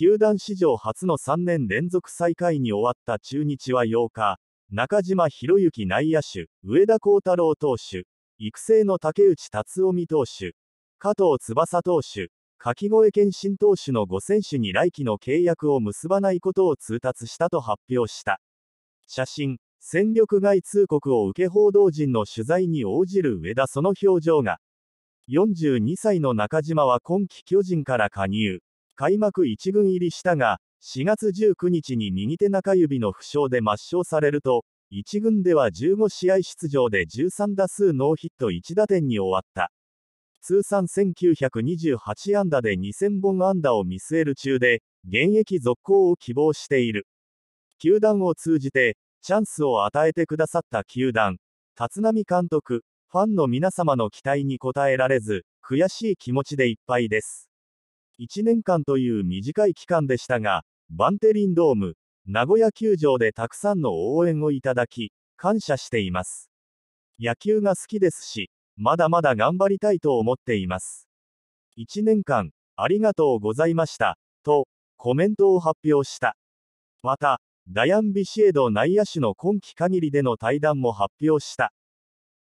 球団史上初の3年連続最下位に終わった中日は8日、中島博之内野手、上田幸太郎投手、育成の竹内達臣投手、加藤翼投手、柿越健新投手の5選手に来季の契約を結ばないことを通達したと発表した。写真、戦力外通告を受け報道陣の取材に応じる上田その表情が、42歳の中島は今季巨人から加入。開幕1軍入りしたが、4月19日に右手中指の負傷で抹消されると、1軍では15試合出場で13打数ノーヒット1打点に終わった。通算1928安打で2000本安打を見据える中で、現役続行を希望している。球団を通じて、チャンスを与えてくださった球団、立浪監督、ファンの皆様の期待に応えられず、悔しい気持ちでいっぱいです。1年間という短い期間でしたが、バンテリンドーム、名古屋球場でたくさんの応援をいただき、感謝しています。野球が好きですし、まだまだ頑張りたいと思っています。1年間、ありがとうございました、と、コメントを発表した。また、ダヤン・ビシエド内野手の今季限りでの対談も発表した。